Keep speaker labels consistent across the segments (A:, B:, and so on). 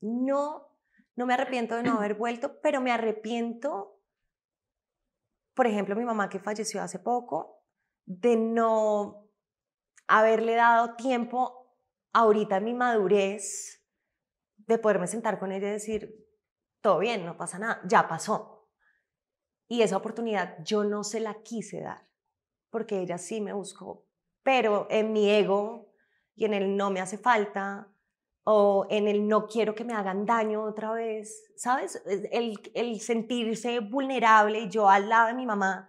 A: No, no me arrepiento de no haber vuelto, pero me arrepiento, por ejemplo, mi mamá que falleció hace poco, de no haberle dado tiempo ahorita en mi madurez de poderme sentar con ella y decir, todo bien, no pasa nada, ya pasó. Y esa oportunidad yo no se la quise dar, porque ella sí me buscó, pero en mi ego y en el no me hace falta, o en el no quiero que me hagan daño otra vez, ¿sabes? El, sentirse vulnerable, yo al lado de mi mamá,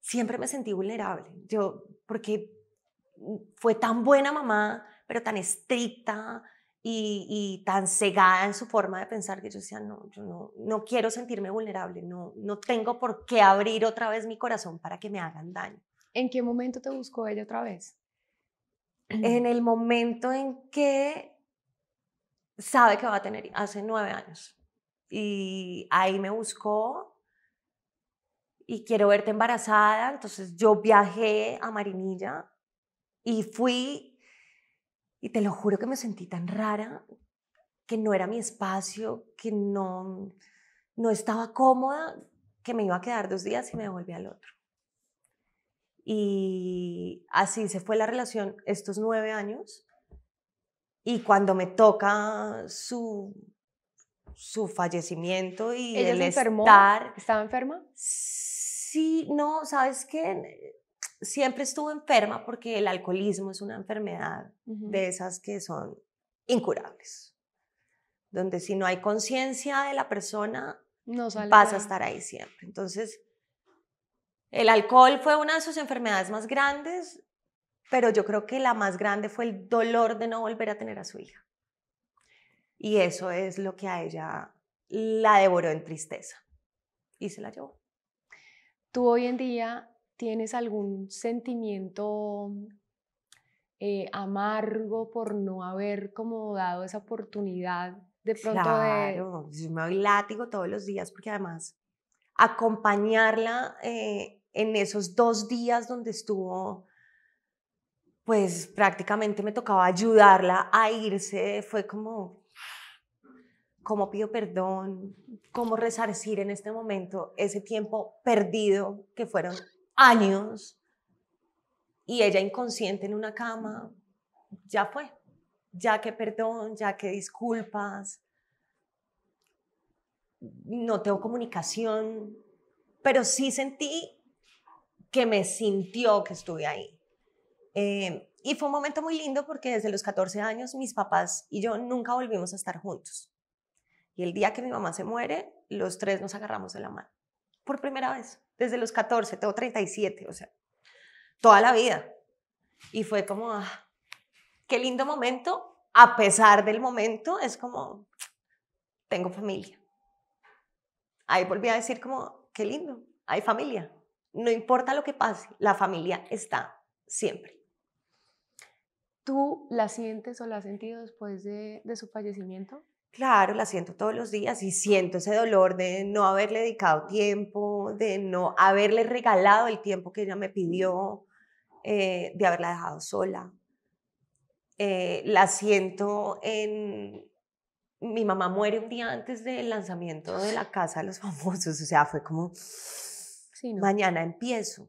A: siempre me sentí vulnerable, yo, porque fue tan buena mamá, pero tan estricta y, tan cegada en su forma de pensar que yo decía, no, yo no, no quiero sentirme vulnerable, no, no tengo por qué abrir otra vez mi corazón para que me hagan daño. ¿En qué momento te buscó ella otra vez? En el momento en que sabe que va a tener hace nueve años. Y ahí me buscó y quiero verte embarazada. Entonces yo viajé a Marinilla y fui y te lo juro que me sentí tan rara, que no era mi espacio, que no, no estaba cómoda, que me iba a quedar dos días y me devolví al otro. Y así se fue la relación estos nueve años. Y cuando me toca su, su fallecimiento y ¿Ella el se enfermó? ¿Estaba enferma? Sí, no, ¿sabes qué? Siempre estuvo enferma porque el alcoholismo es una enfermedad de esas que son incurables. Donde si no hay conciencia de la persona, no sale vas a estar ahí siempre. Entonces, el alcohol fue una de sus enfermedades más grandes pero yo creo que la más grande fue el dolor de no volver a tener a su hija. Y eso es lo que a ella la devoró en tristeza y se la llevó. ¿Tú hoy en día tienes algún sentimiento eh, amargo por no haber como dado esa oportunidad de pronto claro, de... Yo me doy látigo todos los días porque además acompañarla eh, en esos dos días donde estuvo pues prácticamente me tocaba ayudarla a irse, fue como, ¿cómo pido perdón? ¿Cómo resarcir en este momento ese tiempo perdido que fueron años? Y ella inconsciente en una cama, ya fue, ya que perdón, ya que disculpas, no tengo comunicación, pero sí sentí que me sintió que estuve ahí eh, y fue un momento muy lindo porque desde los 14 años mis papás y yo nunca volvimos a estar juntos. Y el día que mi mamá se muere, los tres nos agarramos de la mano. Por primera vez, desde los 14, tengo 37, o sea, toda la vida. Y fue como, ah, qué lindo momento. A pesar del momento, es como, tengo familia. Ahí volví a decir como, qué lindo, hay familia. No importa lo que pase, la familia está siempre. ¿Tú la sientes o la has sentido después de, su fallecimiento? Claro, la siento todos los días y siento ese dolor de no haberle dedicado tiempo, de no haberle regalado el tiempo que ella me mm. pidió, eh, de haberla dejado sola. Eh, la siento en... Mi mamá muere un día antes del lanzamiento de la Casa de los Famosos, o sea, fue como... Mañana empiezo.